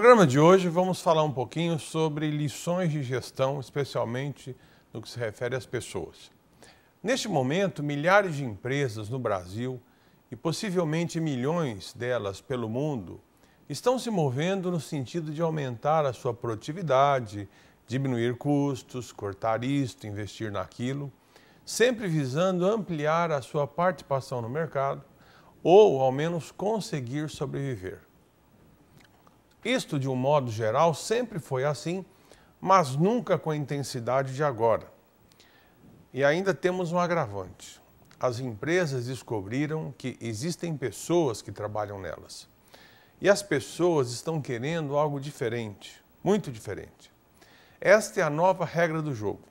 programa de hoje vamos falar um pouquinho sobre lições de gestão, especialmente no que se refere às pessoas. Neste momento, milhares de empresas no Brasil e possivelmente milhões delas pelo mundo estão se movendo no sentido de aumentar a sua produtividade, diminuir custos, cortar isto, investir naquilo, sempre visando ampliar a sua participação no mercado ou, ao menos, conseguir sobreviver. Isto, de um modo geral, sempre foi assim, mas nunca com a intensidade de agora. E ainda temos um agravante. As empresas descobriram que existem pessoas que trabalham nelas. E as pessoas estão querendo algo diferente, muito diferente. Esta é a nova regra do jogo.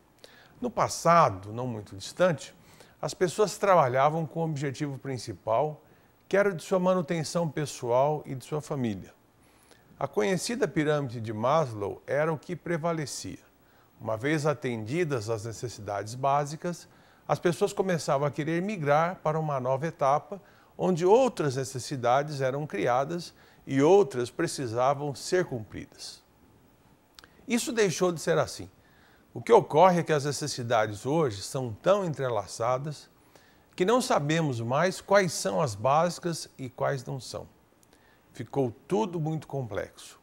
No passado, não muito distante, as pessoas trabalhavam com o objetivo principal, que era de sua manutenção pessoal e de sua família. A conhecida pirâmide de Maslow era o que prevalecia. Uma vez atendidas as necessidades básicas, as pessoas começavam a querer migrar para uma nova etapa, onde outras necessidades eram criadas e outras precisavam ser cumpridas. Isso deixou de ser assim. O que ocorre é que as necessidades hoje são tão entrelaçadas que não sabemos mais quais são as básicas e quais não são ficou tudo muito complexo.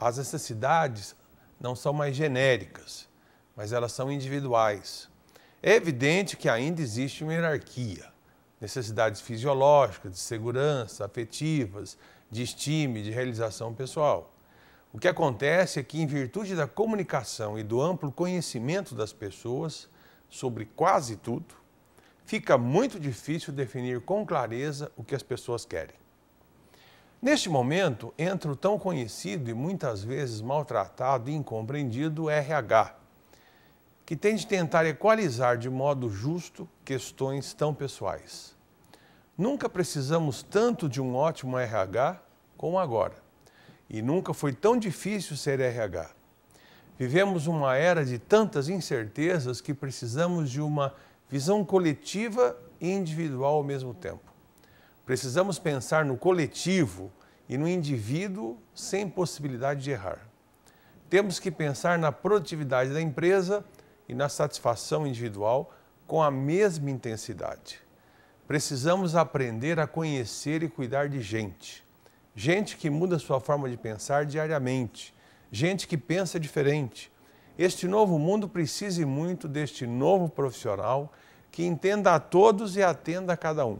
As necessidades não são mais genéricas, mas elas são individuais. É evidente que ainda existe uma hierarquia. Necessidades fisiológicas, de segurança, afetivas, de estima de realização pessoal. O que acontece é que, em virtude da comunicação e do amplo conhecimento das pessoas sobre quase tudo, fica muito difícil definir com clareza o que as pessoas querem. Neste momento, entra o tão conhecido e muitas vezes maltratado e incompreendido RH, que tem de tentar equalizar de modo justo questões tão pessoais. Nunca precisamos tanto de um ótimo RH como agora, e nunca foi tão difícil ser RH. Vivemos uma era de tantas incertezas que precisamos de uma visão coletiva e individual ao mesmo tempo. Precisamos pensar no coletivo e no indivíduo sem possibilidade de errar. Temos que pensar na produtividade da empresa e na satisfação individual com a mesma intensidade. Precisamos aprender a conhecer e cuidar de gente. Gente que muda sua forma de pensar diariamente. Gente que pensa diferente. Este novo mundo precisa muito deste novo profissional que entenda a todos e atenda a cada um.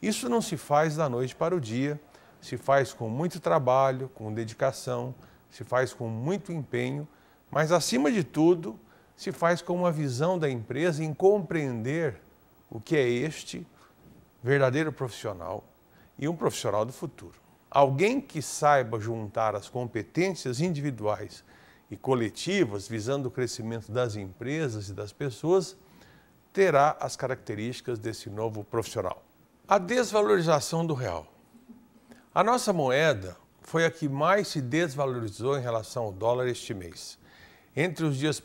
Isso não se faz da noite para o dia, se faz com muito trabalho, com dedicação, se faz com muito empenho, mas acima de tudo, se faz com uma visão da empresa em compreender o que é este verdadeiro profissional e um profissional do futuro. Alguém que saiba juntar as competências individuais e coletivas visando o crescimento das empresas e das pessoas terá as características desse novo profissional. A desvalorização do real. A nossa moeda foi a que mais se desvalorizou em relação ao dólar este mês. Entre os dias 1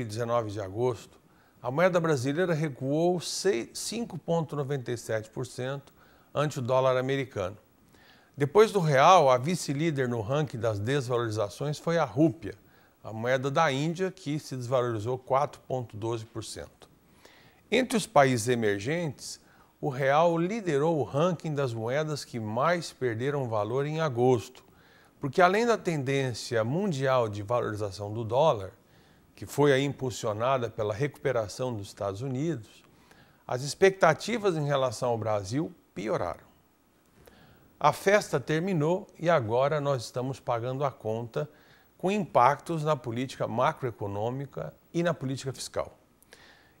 e 19 de agosto, a moeda brasileira recuou 5,97% ante o dólar americano. Depois do real, a vice-líder no ranking das desvalorizações foi a rúpia, a moeda da Índia, que se desvalorizou 4,12%. Entre os países emergentes, o real liderou o ranking das moedas que mais perderam valor em agosto, porque além da tendência mundial de valorização do dólar, que foi impulsionada pela recuperação dos Estados Unidos, as expectativas em relação ao Brasil pioraram. A festa terminou e agora nós estamos pagando a conta com impactos na política macroeconômica e na política fiscal.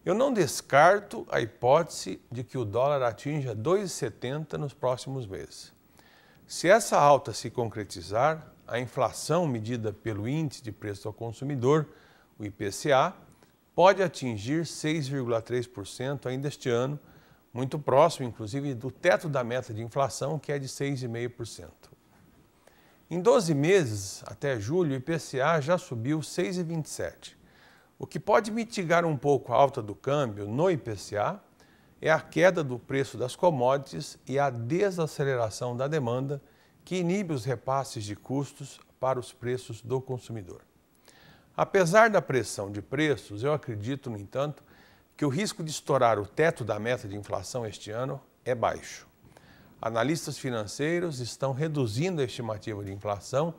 Eu não descarto a hipótese de que o dólar atinja 2,70 nos próximos meses. Se essa alta se concretizar, a inflação medida pelo Índice de Preço ao Consumidor, o IPCA, pode atingir 6,3% ainda este ano, muito próximo, inclusive, do teto da meta de inflação, que é de 6,5%. Em 12 meses, até julho, o IPCA já subiu 6,27%. O que pode mitigar um pouco a alta do câmbio no IPCA é a queda do preço das commodities e a desaceleração da demanda, que inibe os repasses de custos para os preços do consumidor. Apesar da pressão de preços, eu acredito, no entanto, que o risco de estourar o teto da meta de inflação este ano é baixo. Analistas financeiros estão reduzindo a estimativa de inflação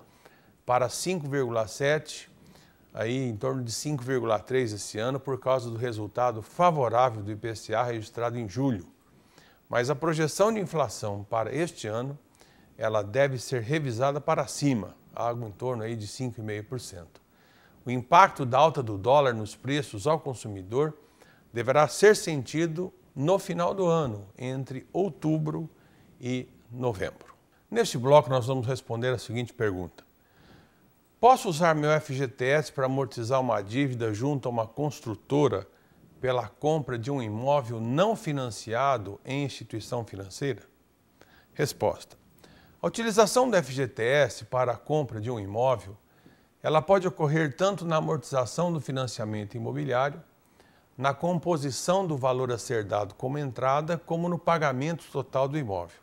para 5,7 aí em torno de 5,3 esse ano por causa do resultado favorável do IPCA registrado em julho. Mas a projeção de inflação para este ano, ela deve ser revisada para cima, algo em torno aí de 5,5%. O impacto da alta do dólar nos preços ao consumidor deverá ser sentido no final do ano, entre outubro e novembro. Neste bloco nós vamos responder a seguinte pergunta: Posso usar meu FGTS para amortizar uma dívida junto a uma construtora pela compra de um imóvel não financiado em instituição financeira? Resposta: A utilização do FGTS para a compra de um imóvel, ela pode ocorrer tanto na amortização do financiamento imobiliário, na composição do valor a ser dado como entrada, como no pagamento total do imóvel.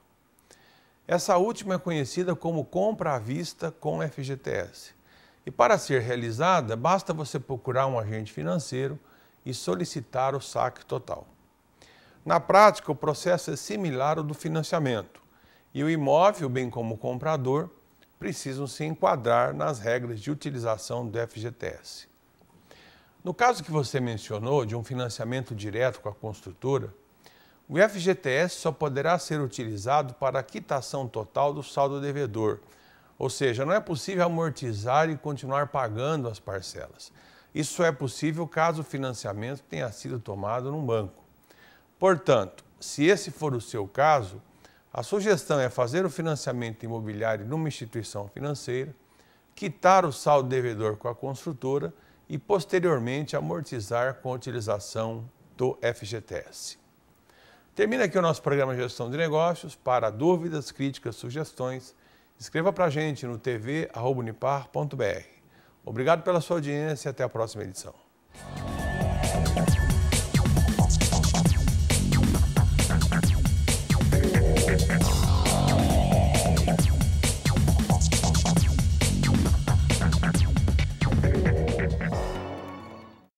Essa última é conhecida como compra à vista com FGTS. E para ser realizada, basta você procurar um agente financeiro e solicitar o saque total. Na prática, o processo é similar ao do financiamento e o imóvel, bem como o comprador, precisam se enquadrar nas regras de utilização do FGTS. No caso que você mencionou, de um financiamento direto com a construtora, o FGTS só poderá ser utilizado para a quitação total do saldo devedor ou seja, não é possível amortizar e continuar pagando as parcelas. Isso é possível caso o financiamento tenha sido tomado num banco. Portanto, se esse for o seu caso, a sugestão é fazer o financiamento imobiliário numa instituição financeira, quitar o saldo devedor com a construtora e, posteriormente, amortizar com a utilização do FGTS. Termina aqui o nosso programa de Gestão de Negócios. Para dúvidas, críticas, sugestões, Escreva para a gente no tv.unipar.br. Obrigado pela sua audiência e até a próxima edição.